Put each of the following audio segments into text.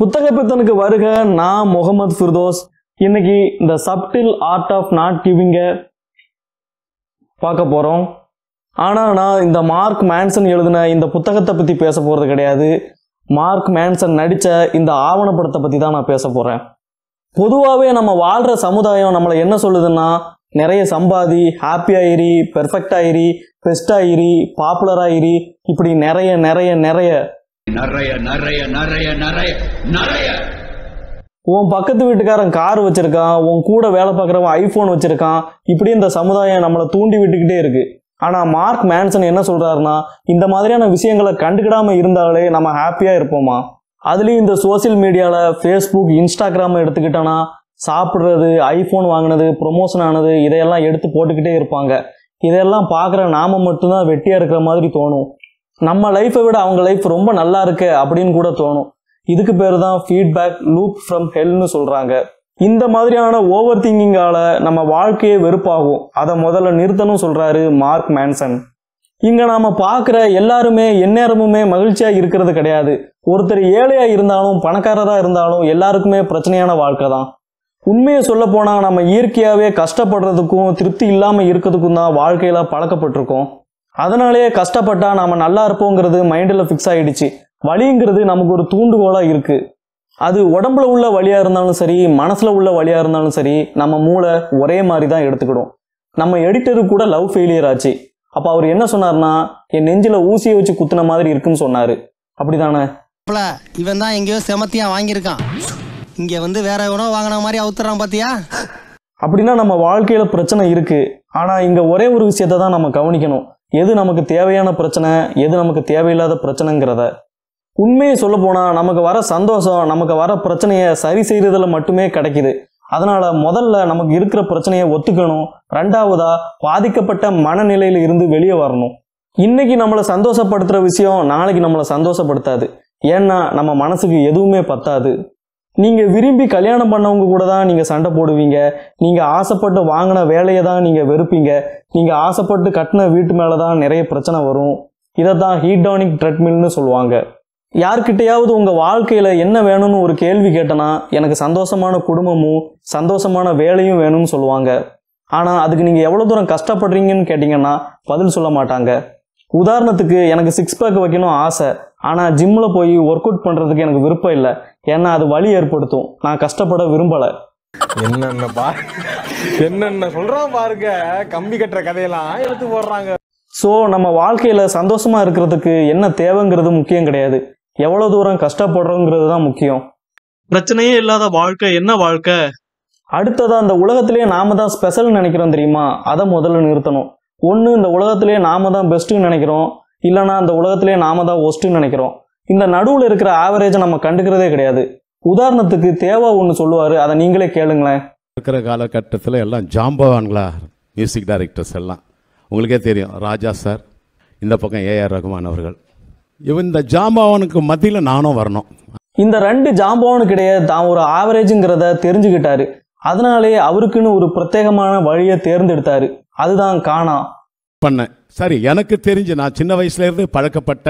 புத்தக பித்தனுக்கு வருக நான் முகமது ஃபிர்தோஸ் இன்னைக்கு இந்த subtle art of not giving பார்க்க போகிறோம் ஆனால் நான் இந்த மார்க் மேன்சன் எழுதின இந்த புத்தகத்தை பற்றி பேச போகிறது கிடையாது மார்க் மேன்சன் நடித்த இந்த ஆவணப்படத்தை பற்றி தான் நான் பேச போகிறேன் பொதுவாகவே நம்ம வாழ்கிற சமுதாயம் நம்மளை என்ன சொல்லுதுன்னா நிறைய சம்பாதி ஹாப்பி ஆயிரி பெர்ஃபெக்ட் ஆயிரி பெஸ்ட் ஆயிரி பாப்புலர் ஆயிரி இப்படி நிறைய நிறைய நிறைய நிறைய நிறைய நிறைய நிறைய நிறைய உன் பக்கத்து வீட்டுக்காரன் கார் வச்சிருக்கான் உன் கூட வேலை பார்க்குறவன் ஐஃபோன் வச்சிருக்கான் இப்படி இந்த சமுதாயம் நம்மளை தூண்டி விட்டுக்கிட்டே இருக்கு ஆனா மார்க் மேன்சன் என்ன சொல்றாருன்னா இந்த மாதிரியான விஷயங்களை கண்டுக்கிடாம இருந்தாலே நம்ம ஹாப்பியா இருப்போமா அதுலேயும் இந்த சோசியல் மீடியால ஃபேஸ்புக் இன்ஸ்டாகிராம் எடுத்துக்கிட்டோன்னா சாப்பிட்றது ஐஃபோன் வாங்கினது ப்ரொமோஷன் ஆனது இதையெல்லாம் எடுத்து போட்டுக்கிட்டே இருப்பாங்க இதையெல்லாம் பார்க்குற நாம மட்டும்தான் வெட்டியா இருக்கிற மாதிரி தோணும் நம்ம லைஃப்பை விட அவங்க லைஃப் ரொம்ப நல்லா இருக்கு அப்படின்னு கூட தோணும் இதுக்கு பேர் தான் ஃபீட்பேக் லூப் ஃப்ரம் ஹெல்னு சொல்கிறாங்க இந்த மாதிரியான ஓவர் திங்கிங்கால நம்ம வாழ்க்கையே வெறுப்பாகும் அதை முதல்ல நிறுத்தணும் சொல்கிறாரு மார்க் மேன்சன் இங்கே நாம் பார்க்குற எல்லாருமே எந்நேரமுமே மகிழ்ச்சியாக இருக்கிறது கிடையாது ஒருத்தர் ஏழையாக இருந்தாலும் பணக்காரராக இருந்தாலும் எல்லாருக்குமே பிரச்சனையான வாழ்க்கை தான் உண்மையை சொல்ல போனால் நம்ம இயற்கையாகவே கஷ்டப்படுறதுக்கும் திருப்தி இல்லாமல் இருக்கிறதுக்கும் தான் வாழ்க்கையில் பழக்கப்பட்டிருக்கோம் அதனாலேயே கஷ்டப்பட்டா நாம நல்லா இருப்போங்கிறது மைண்டில் ஃபிக்ஸ் ஆகிடுச்சு வலிங்கிறது நமக்கு ஒரு தூண்டுகோலாக இருக்குது அது உடம்புல உள்ள வழியா இருந்தாலும் சரி மனசில் உள்ள வழியா இருந்தாலும் சரி நம்ம மூளை ஒரே மாதிரி தான் எடுத்துக்கிடும் நம்ம எடிட்டரு கூட லவ் ஃபெயிலியர் ஆச்சு அப்போ அவர் என்ன சொன்னார்னா என் நெஞ்சில் ஊசியை வச்சு குத்துன மாதிரி இருக்குன்னு சொன்னார் அப்படிதானே இவன் தான் எங்கேயோ செமத்தியா வாங்கியிருக்கான் இங்கே வந்து வேற எவனோ வாங்கின மாதிரி அவுத்துறான் பார்த்தியா அப்படின்னா நம்ம வாழ்க்கையில் பிரச்சனை இருக்குது ஆனால் இங்கே ஒரே ஒரு விஷயத்தை தான் நம்ம கவனிக்கணும் எது நமக்கு தேவையான பிரச்சனை எது நமக்கு தேவையில்லாத பிரச்சனைங்கிறத உண்மையை சொல்ல போனால் நமக்கு வர சந்தோஷம் நமக்கு வர பிரச்சனையை சரி செய்கிறதுல மட்டுமே கிடைக்குது அதனால் முதல்ல நமக்கு இருக்கிற பிரச்சனையை ஒத்துக்கணும் ரெண்டாவதாக பாதிக்கப்பட்ட மனநிலையில் இருந்து வெளியே வரணும் இன்னைக்கு நம்மளை சந்தோஷப்படுத்துகிற விஷயம் நாளைக்கு நம்மளை சந்தோஷப்படுத்தாது ஏன்னா நம்ம மனசுக்கு எதுவுமே பத்தாது நீங்கள் விரும்பி கல்யாணம் பண்ணவங்க கூட தான் நீங்கள் சண்டை போடுவீங்க நீங்கள் ஆசைப்பட்டு வாங்கின வேலையை தான் நீங்கள் வெறுப்பீங்க நீங்கள் ஆசைப்பட்டு கட்டின வீட்டு மேலே தான் நிறைய பிரச்சனை வரும் இதை தான் ஹீடானிக் ட்ரெட்மில்னு சொல்லுவாங்க யார்கிட்டையாவது உங்கள் வாழ்க்கையில் என்ன வேணும்னு ஒரு கேள்வி கேட்டனா எனக்கு சந்தோஷமான குடும்பமும் சந்தோஷமான வேலையும் வேணும்னு சொல்லுவாங்க ஆனால் அதுக்கு நீங்கள் எவ்வளோ தூரம் கஷ்டப்படுறீங்கன்னு கேட்டிங்கன்னா பதில் சொல்ல மாட்டாங்க உதாரணத்துக்கு எனக்கு சிக்ஸ் பேக் வைக்கணும் ஆசை ஆனால் ஜிம்மில் போய் ஒர்க் அவுட் பண்ணுறதுக்கு எனக்கு விருப்பம் இல்லை ஏன்னா அது வழி ஏற்படுத்தும் நான் கஷ்டப்பட விரும்பலை என்னென்னப்பா என்னென்ன சொல்றான் பாருங்க கம்பி கட்டுற கதையெல்லாம் எடுத்து போடுறாங்க ஸோ நம்ம வாழ்க்கையில சந்தோஷமா இருக்கிறதுக்கு என்ன தேவைங்கிறது முக்கியம் கிடையாது எவ்வளவு தூரம் கஷ்டப்படுறோங்கிறது தான் முக்கியம் பிரச்சனையே இல்லாத வாழ்க்கை என்ன வாழ்க்கை அடுத்ததா அந்த உலகத்திலேயே நாம தான் ஸ்பெஷல் நினைக்கிறோம் தெரியுமா அதை முதல்ல நிறுத்தணும் ஒன்று இந்த உலகத்திலேயே நாம தான் பெஸ்ட்டுன்னு நினைக்கிறோம் இல்லைனா அந்த உலகத்திலேயே நாம தான் ஒஸ்ட்டுன்னு நினைக்கிறோம் இந்த நடுவில் இருக்கிற ஆவரேஜை நம்ம கண்டுக்கிறதே கிடையாது உதாரணத்துக்கு தேவா ஒன்று சொல்லுவார் அதை நீங்களே கேளுங்களேன் இருக்கிற காலகட்டத்தில் எல்லாம் ஜாம்பவான்களா மியூசிக் டைரக்டர்ஸ் எல்லாம் உங்களுக்கே தெரியும் ராஜா சார் இந்த பக்கம் ஏஆர் ரகுமான் அவர்கள் இவன் இந்த ஜாம்பவனுக்கு மத்தியில் நானும் வரணும் இந்த ரெண்டு ஜாம்பவனுக்கு இடையே தான் ஒரு ஆவரேஜுங்கிறத தெரிஞ்சுக்கிட்டாரு அதனாலேயே அவருக்குன்னு ஒரு பிரத்யேகமான வழியை தேர்ந்தெடுத்தாரு அதுதான் காணா பண்ணேன் சரி எனக்கு தெரிஞ்சு நான் சின்ன வயசுலேருந்து பழக்கப்பட்ட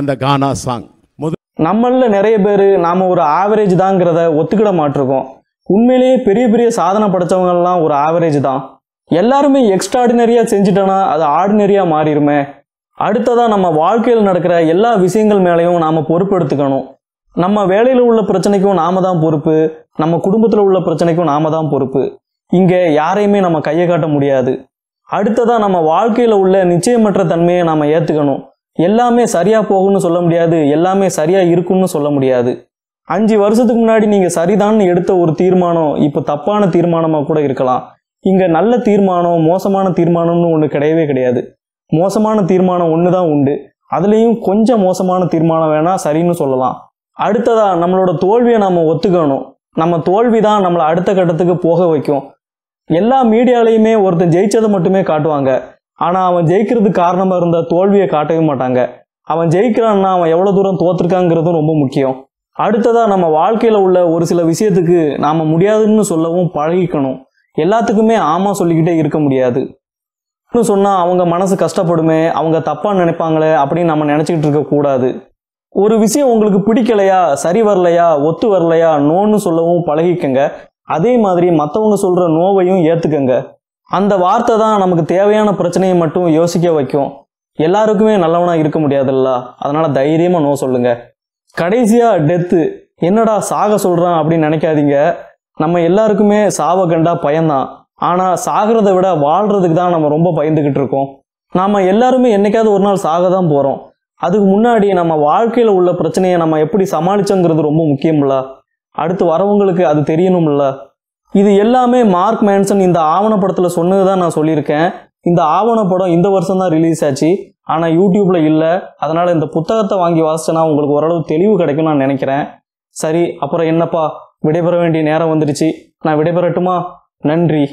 அந்த கானா சாங் முதல் நம்மளில் நிறைய பேர் நாம் ஒரு ஆவரேஜ் தாங்கிறத ஒத்துக்கிட மாட்டிருக்கோம் உண்மையிலேயே பெரிய பெரிய சாதனை படைத்தவங்கெல்லாம் ஒரு ஆவரேஜ் தான் எல்லாருமே எக்ஸ்ட்ராடினரியாக செஞ்சுட்டோன்னா அது ஆர்டினரியாக மாறிடுமே அடுத்ததாக நம்ம வாழ்க்கையில் நடக்கிற எல்லா விஷயங்கள் மேலேயும் நாம் பொறுப்பெடுத்துக்கணும் நம்ம வேலையில் உள்ள பிரச்சனைக்கும் நாம தான் பொறுப்பு நம்ம குடும்பத்தில் உள்ள பிரச்சனைக்கும் நாம தான் பொறுப்பு இங்கே யாரையுமே நம்ம கையை காட்ட முடியாது அடுத்ததாக நம்ம வாழ்க்கையில் உள்ள நிச்சயமற்ற தன்மையை நாம் ஏற்றுக்கணும் எல்லாமே சரியாக போகும்னு சொல்ல முடியாது எல்லாமே சரியாக இருக்கும்னு சொல்ல முடியாது அஞ்சு வருஷத்துக்கு முன்னாடி நீங்கள் சரிதான்னு எடுத்த ஒரு தீர்மானம் இப்போ தப்பான தீர்மானமாக கூட இருக்கலாம் இங்கே நல்ல தீர்மானம் மோசமான தீர்மானம்னு ஒன்று கிடையவே கிடையாது மோசமான தீர்மானம் ஒன்று தான் உண்டு அதுலேயும் கொஞ்சம் மோசமான தீர்மானம் வேணால் சரின்னு சொல்லலாம் அடுத்ததாக நம்மளோட தோல்வியை நாம் ஒத்துக்கணும் நம்ம தோல்வி தான் நம்மளை அடுத்த கட்டத்துக்கு போக வைக்கும் எல்லா மீடியாலையுமே ஒருத்தன் ஜெயிச்சதை மட்டுமே காட்டுவாங்க ஆனால் அவன் ஜெயிக்கிறதுக்கு காரணமாக இருந்த தோல்வியை காட்டவே மாட்டாங்க அவன் ஜெயிக்கிறான்னா அவன் எவ்வளோ தூரம் தோற்றுருக்காங்கிறதும் ரொம்ப முக்கியம் அடுத்ததாக நம்ம வாழ்க்கையில் உள்ள ஒரு சில விஷயத்துக்கு நாம் முடியாதுன்னு சொல்லவும் பழகிக்கணும் எல்லாத்துக்குமே ஆமாம் சொல்லிக்கிட்டே இருக்க முடியாது சொன்னால் அவங்க மனசு கஷ்டப்படுமே அவங்க தப்பாக நினைப்பாங்களே அப்படின்னு நம்ம நினச்சிக்கிட்டு இருக்கக்கூடாது ஒரு விஷயம் உங்களுக்கு பிடிக்கலையா சரி வரலையா ஒத்து வரலையா நோன்னு சொல்லவும் பழகிக்கங்க அதே மாதிரி மற்றவங்க சொல்கிற நோவையும் ஏற்றுக்கங்க அந்த வார்த்தை தான் நமக்கு தேவையான பிரச்சனையை மட்டும் யோசிக்க வைக்கும் எல்லாருக்குமே நல்லவனாக இருக்க முடியாதுல்ல அதனால் தைரியமாக நோ சொல்லுங்கள் கடைசியாக டெத்து என்னடா சாக சொல்கிறான் அப்படின்னு நினைக்காதீங்க நம்ம எல்லாருக்குமே சாவ கண்டா பயம்தான் ஆனால் சாகிறத விட வாழ்கிறதுக்கு தான் நம்ம ரொம்ப பயந்துக்கிட்டு இருக்கோம் நாம் எல்லாருமே என்றைக்காவது ஒரு நாள் சாக தான் போகிறோம் அதுக்கு முன்னாடி நம்ம வாழ்க்கையில் உள்ள பிரச்சனையை நம்ம எப்படி சமாளிச்சோங்கிறது ரொம்ப முக்கியமில்ல அடுத்து வரவங்களுக்கு அது தெரியணும்ல இது எல்லாமே மார்க் மேன்சன் இந்த ஆவணப்படத்தில் சொன்னது தான் நான் சொல்லியிருக்கேன் இந்த ஆவணப்படம் இந்த வருஷம் தான் ரிலீஸ் ஆச்சு ஆனால் யூடியூப்பில் இல்லை அதனால் இந்த புத்தகத்தை வாங்கி வாசிச்சேன்னா உங்களுக்கு ஓரளவு தெளிவு கிடைக்கும்னு நான் நினைக்கிறேன் சரி அப்புறம் என்னப்பா விடைபெற வேண்டிய நேரம் வந்துடுச்சு நான் விடைபெறட்டுமா நன்றி